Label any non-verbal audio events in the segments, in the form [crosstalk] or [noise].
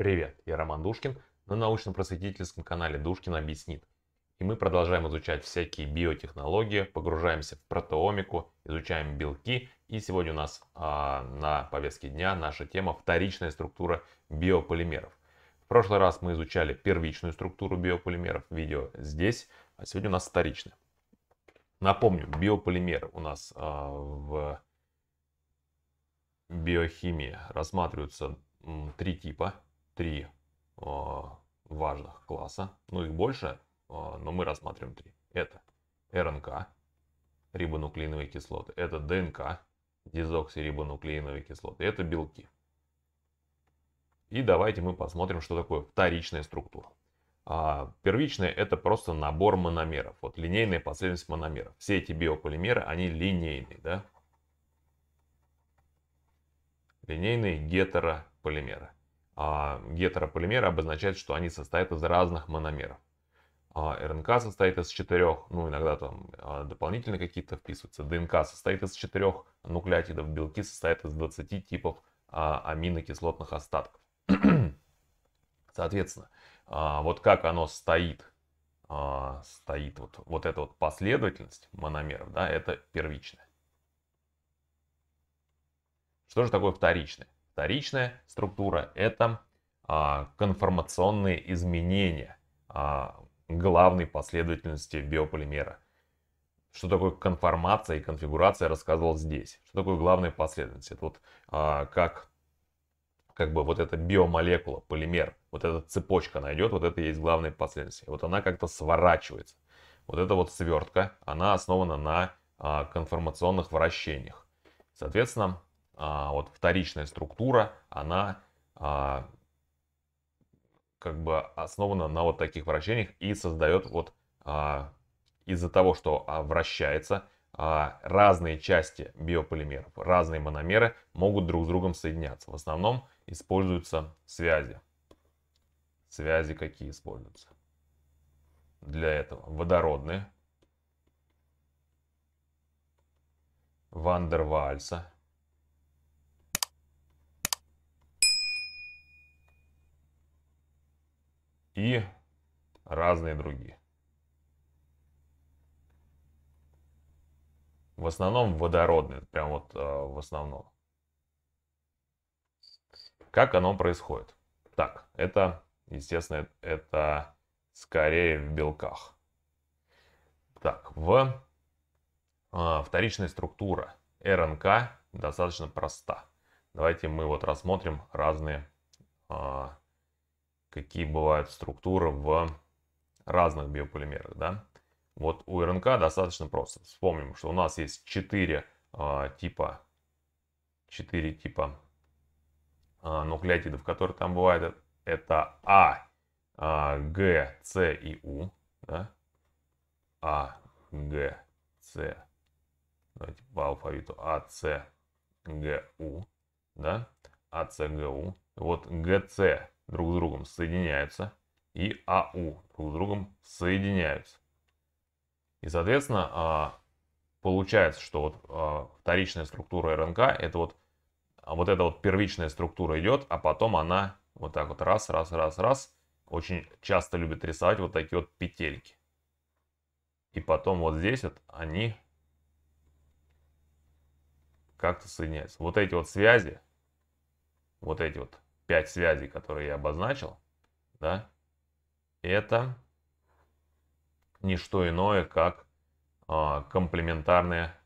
Привет, я Роман Душкин на научно-просветительском канале Душкин объяснит. И мы продолжаем изучать всякие биотехнологии, погружаемся в протеомику, изучаем белки. И сегодня у нас а, на повестке дня наша тема вторичная структура биополимеров. В прошлый раз мы изучали первичную структуру биополимеров, видео здесь, а сегодня у нас вторичная. Напомню, биополимеры у нас а, в биохимии рассматриваются м, три типа три а, важных класса, ну их больше, а, но мы рассматриваем три. Это РНК, рибонуклеиновые кислоты, это ДНК, дезоксирибонуклеиновые кислоты, это белки. И давайте мы посмотрим, что такое вторичная структура. А первичная это просто набор мономеров, вот линейная последовательность мономеров. Все эти биополимеры, они линейные, да? Линейные гетерополимеры а гетерополимеры обозначают, что они состоят из разных мономеров. А, РНК состоит из четырех, ну иногда там а, дополнительно какие-то вписываются. ДНК состоит из четырех нуклеотидов, белки состоят из 20 типов а, аминокислотных остатков. [clears throat] Соответственно, вот как оно стоит, стоит вот, вот эта вот последовательность мономеров, да, это первичное. Что же такое вторичное? Вторичная структура – это а, конформационные изменения а, главной последовательности биополимера. Что такое конформация и конфигурация, я рассказывал здесь. Что такое главная последовательность? Это вот а, как как бы вот эта биомолекула, полимер, вот эта цепочка найдет, вот это и есть главная последовательность. И вот она как-то сворачивается. Вот эта вот свертка, она основана на а, конформационных вращениях. Соответственно, а, вот вторичная структура, она а, как бы основана на вот таких вращениях и создает вот а, из-за того, что вращается, разные части биополимеров, разные мономеры могут друг с другом соединяться. В основном используются связи. Связи какие используются? Для этого водородные, Вандервальса, и разные другие. В основном водородные прям вот э, в основном. Как оно происходит? Так, это, естественно, это скорее в белках. Так, в э, вторичная структура РНК достаточно проста. Давайте мы вот рассмотрим разные э, какие бывают структуры в разных биополимерах, да. Вот у РНК достаточно просто. Вспомним, что у нас есть 4 э, а, типа, 4 типа э, нуклеотидов, которые там бывают. Это А, э, Г, С и У. Да? А, Г, С. Давайте по алфавиту. А, С, Г, У. Да? А, С, Г, У. Вот ГЦ друг с другом соединяются, и АУ друг с другом соединяются. И, соответственно, а, получается, что вот а, вторичная структура РНК, это вот, а вот эта вот первичная структура идет, а потом она вот так вот раз, раз, раз, раз, очень часто любит рисовать вот такие вот петельки. И потом вот здесь вот они как-то соединяются. Вот эти вот связи, вот эти вот пять связей, которые я обозначил, да, это не что иное, как а, комплементарные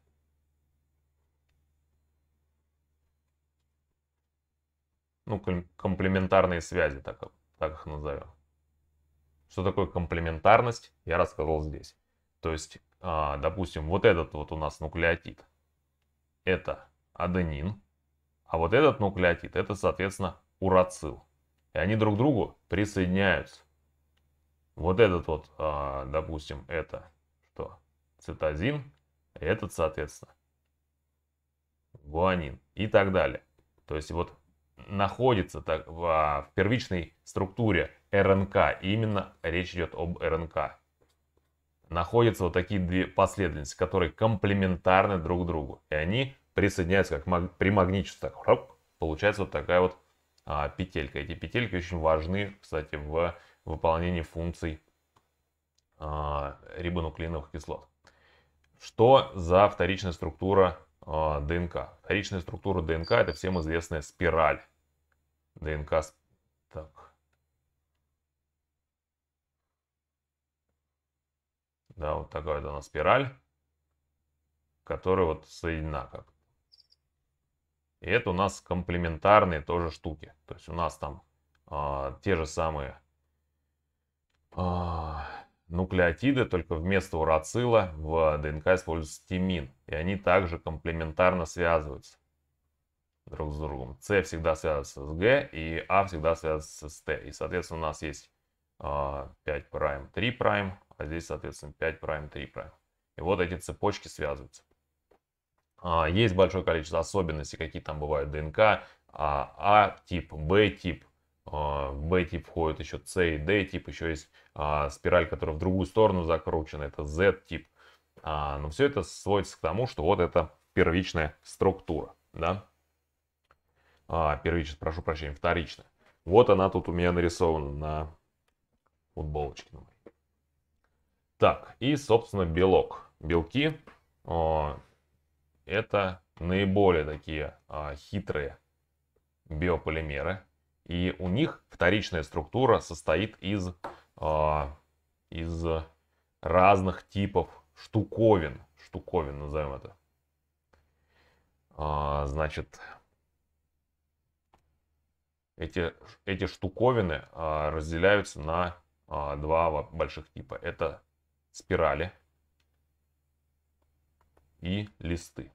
ну, комплементарные связи, так, так их назовем. Что такое комплементарность, я рассказал здесь. То есть, а, допустим, вот этот вот у нас нуклеотид, это аденин, а вот этот нуклеотид, это, соответственно, урацил. И они друг к другу присоединяются. Вот этот вот, а, допустим, это что? Цитозин. А этот, соответственно, гуанин и так далее. То есть вот находится так, в, а, в первичной структуре РНК, именно речь идет об РНК, находятся вот такие две последовательности, которые комплементарны друг другу. И они присоединяются, как маг... при магничестве, так, хоп, получается вот такая вот а, петелька. Эти петельки очень важны, кстати, в выполнении функций а, рибонуклеиновых кислот. Что за вторичная структура а, ДНК? Вторичная структура ДНК это всем известная спираль. ДНК... Так. Да, вот такая вот она спираль, которая вот соединена как и это у нас комплементарные тоже штуки. То есть у нас там а, те же самые а, нуклеотиды, только вместо урацила в ДНК используется тимин. И они также комплементарно связываются друг с другом. С всегда связывается с Г, и А всегда связывается с Т. И, соответственно, у нас есть э, а, 5 прайм, 3 прайм, а здесь, соответственно, 5 прайм, 3 прайм. И вот эти цепочки связываются. А, есть большое количество особенностей, какие там бывают ДНК, А-тип, а Б-тип. А, Б-тип входит еще С и Д-тип, еще есть спираль, которая в другую сторону закручена, это Z-тип. Но все это сводится к тому, что вот это первичная структура, да? Первичная, прошу прощения, вторичная. Вот она тут у меня нарисована на футболочке. Так, и, собственно, белок. Белки это наиболее такие а, хитрые биополимеры. И у них вторичная структура состоит из, а, из разных типов штуковин. Штуковин назовем это. А, значит, эти, эти штуковины а, разделяются на а, два больших типа. Это спирали и листы.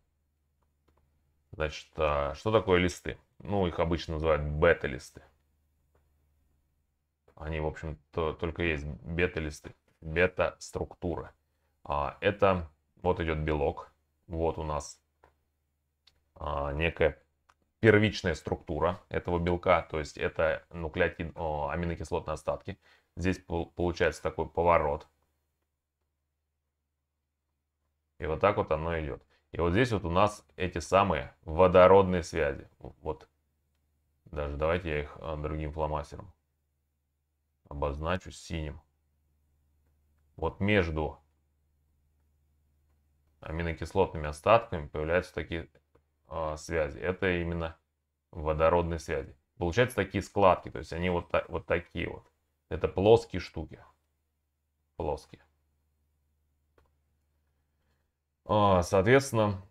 Значит, а, что такое листы? Ну, их обычно называют бета-листы. Они, в общем-то, только есть бета-листы, бета-структуры. А, это, вот идет белок, вот у нас а, некая первичная структура этого белка, то есть это нуклеотид, аминокислотные остатки. Здесь получается такой поворот, и вот так вот оно идет. И вот здесь вот у нас эти самые водородные связи. Вот. Даже давайте я их а, другим фломастером обозначу синим. Вот между аминокислотными остатками появляются такие э, связи. Это именно водородные связи. Получаются такие складки, то есть они вот, та, вот такие вот. Это плоские штуки. Плоские. А, соответственно,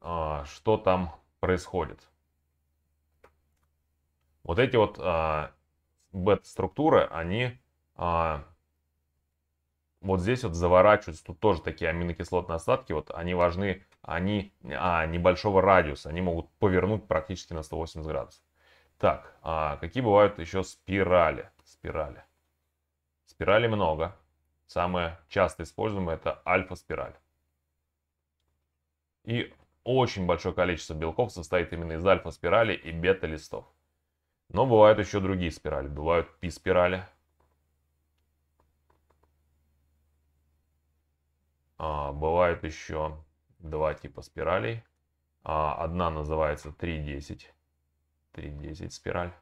а, что там происходит? Вот эти вот а, бет-структуры, они вот здесь вот заворачиваются, тут тоже такие аминокислотные остатки, вот они важны, они небольшого радиуса, они могут повернуть практически на 180 градусов. Так, какие бывают еще спирали? Спирали. Спирали много. Самое часто используемое это альфа-спираль. И очень большое количество белков состоит именно из альфа-спирали и бета-листов. Но бывают еще другие спирали. Бывают пи-спирали. А, бывают еще два типа спиралей. А, одна называется 3.10. 3.10 спираль.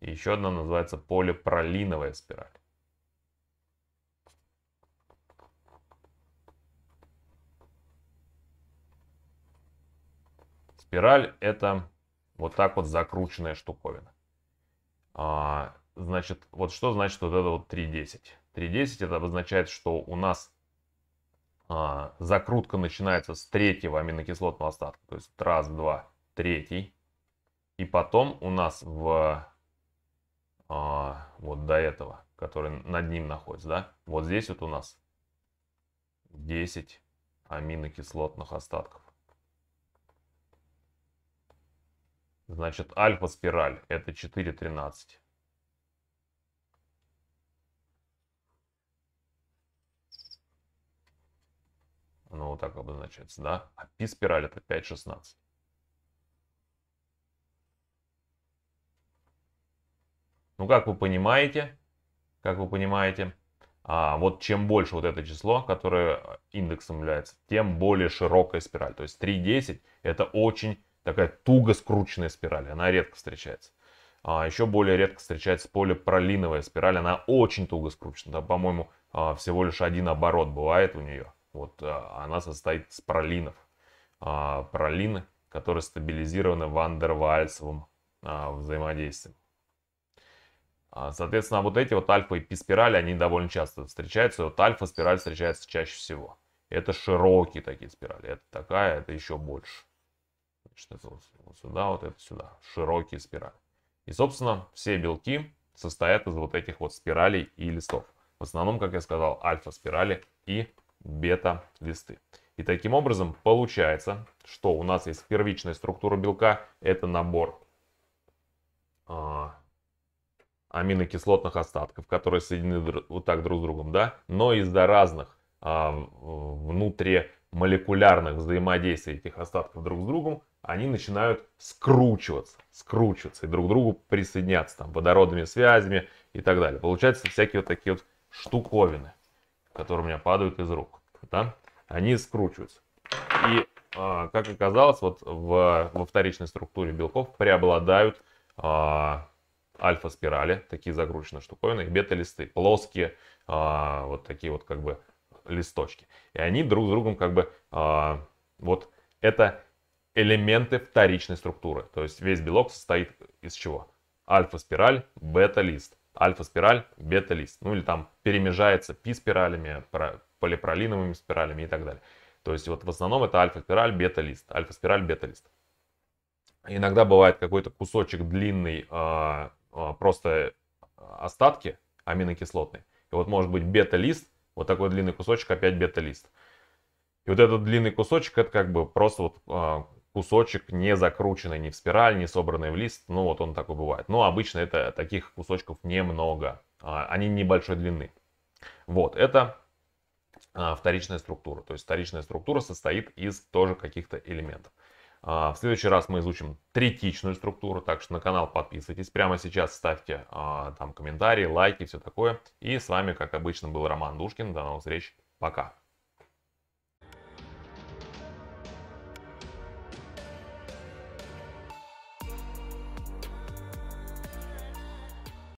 И еще одна называется полипролиновая спираль. Спираль это вот так вот закрученная штуковина. А, значит, вот что значит вот это вот 3.10? 3.10 это обозначает, что у нас а, закрутка начинается с третьего аминокислотного остатка. То есть раз, два, третий. И потом у нас в а, вот до этого, который над ним находится, да, вот здесь вот у нас 10 аминокислотных остатков. Значит, альфа-спираль это 4,13. Ну, вот так обозначается, да? А пи-спираль это 5,16. Ну, как вы понимаете, как вы понимаете, а вот чем больше вот это число, которое э, индексом является, тем более широкая спираль. То есть 3,10 это очень такая туго скрученная спираль, она редко встречается. А еще более редко встречается полипролиновая спираль, она очень туго скручена, там, по-моему, а, всего лишь один оборот бывает у нее. Вот а, она состоит из пролинов. А, пролины, которые стабилизированы вандервальсовым взаимодействием. Соответственно, вот эти вот альфа и пи спирали, они довольно часто встречаются. И вот альфа спираль встречается чаще всего. Это широкие такие спирали. Это такая, это еще больше что-то вот сюда, вот это сюда. Широкие спирали. И, собственно, все белки состоят из вот этих вот спиралей и листов. В основном, как я сказал, альфа-спирали и бета-листы. И таким образом получается, что у нас есть первичная структура белка. Это набор э, аминокислотных остатков, которые соединены вот так друг с другом, да? Но из-за разных э, внутримолекулярных взаимодействий этих остатков друг с другом они начинают скручиваться, скручиваться и друг к другу присоединяться там водородными связями и так далее. Получаются всякие вот такие вот штуковины, которые у меня падают из рук. Да? Они скручиваются. И, э, как оказалось, вот в, во вторичной структуре белков преобладают э, альфа-спирали, такие закрученные штуковины, и бета-листы, плоские, э, вот такие вот как бы листочки. И они друг с другом как бы, э, вот это элементы вторичной структуры. То есть весь белок состоит из чего? Альфа-спираль, бета-лист. Альфа-спираль, бета-лист. Ну или там перемежается пи-спиралями, полипролиновыми спиралями и так далее. То есть вот в основном это альфа-спираль, бета-лист. Альфа-спираль, бета-лист. Иногда бывает какой-то кусочек длинный, а, а, просто остатки аминокислотные. И вот может быть бета-лист, вот такой длинный кусочек, опять бета-лист. И вот этот длинный кусочек, это как бы просто вот а, кусочек не закрученный не в спираль, не собранный в лист. Ну, вот он такой бывает. Но обычно это таких кусочков немного. А, они небольшой длины. Вот, это а, вторичная структура. То есть вторичная структура состоит из тоже каких-то элементов. А, в следующий раз мы изучим третичную структуру, так что на канал подписывайтесь. Прямо сейчас ставьте там комментарии, лайки, все такое. И с вами, как обычно, был Роман Душкин. До новых встреч. Пока.